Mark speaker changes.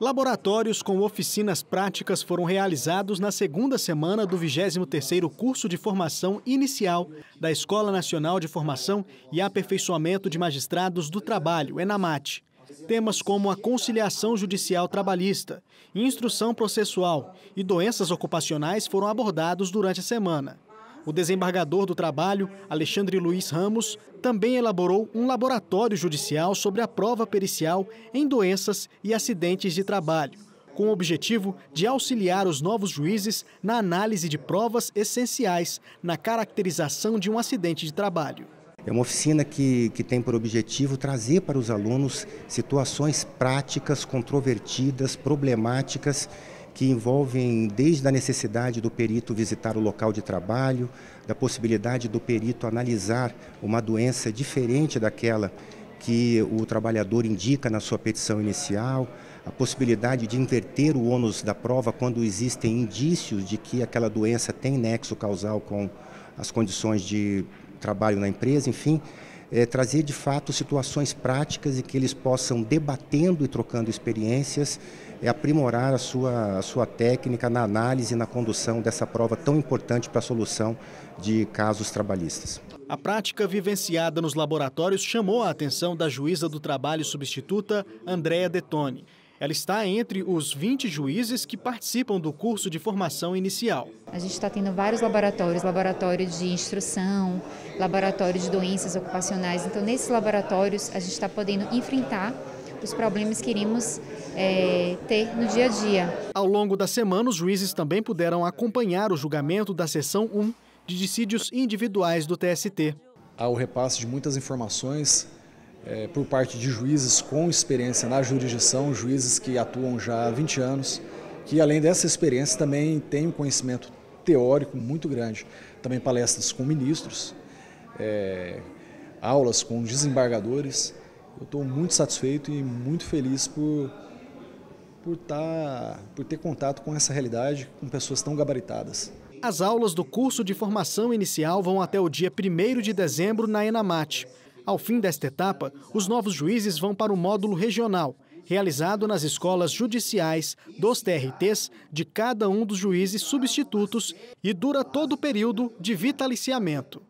Speaker 1: Laboratórios com oficinas práticas foram realizados na segunda semana do 23º curso de formação inicial da Escola Nacional de Formação e Aperfeiçoamento de Magistrados do Trabalho, ENAMAT. Temas como a conciliação judicial trabalhista, instrução processual e doenças ocupacionais foram abordados durante a semana. O desembargador do trabalho, Alexandre Luiz Ramos, também elaborou um laboratório judicial sobre a prova pericial em doenças e acidentes de trabalho, com o objetivo de auxiliar os novos juízes na análise de provas essenciais na caracterização de um acidente de
Speaker 2: trabalho. É uma oficina que, que tem por objetivo trazer para os alunos situações práticas, controvertidas, problemáticas que envolvem desde a necessidade do perito visitar o local de trabalho, da possibilidade do perito analisar uma doença diferente daquela que o trabalhador indica na sua petição inicial, a possibilidade de inverter o ônus da prova quando existem indícios de que aquela doença tem nexo causal com as condições de trabalho na empresa, enfim, é, trazer de fato situações práticas e que eles possam, debatendo e trocando experiências, é, aprimorar a sua, a sua técnica na análise e na condução dessa prova tão importante para a solução de casos trabalhistas. A
Speaker 1: prática vivenciada nos laboratórios chamou a atenção da juíza do trabalho substituta, Andréa Detone. Ela está entre os 20 juízes que participam do curso de formação inicial.
Speaker 3: A gente está tendo vários laboratórios, laboratório de instrução, laboratório de doenças ocupacionais. Então, nesses laboratórios, a gente está podendo enfrentar os problemas que queremos é, ter no dia a dia.
Speaker 1: Ao longo da semana, os juízes também puderam acompanhar o julgamento da sessão 1 de Dissídios Individuais do TST. Há o repasse de muitas informações é, por parte de juízes com experiência
Speaker 4: na jurisdição, juízes que atuam já há 20 anos, que além dessa experiência também têm um conhecimento teórico muito grande. Também palestras com ministros, é, aulas com desembargadores. Eu estou muito satisfeito e muito feliz por, por, tá, por ter contato com essa realidade, com pessoas tão gabaritadas.
Speaker 1: As aulas do curso de formação inicial vão até o dia 1 de dezembro na Enamate. Ao fim desta etapa, os novos juízes vão para o módulo regional, realizado nas escolas judiciais dos TRTs de cada um dos juízes substitutos e dura todo o período de vitaliciamento.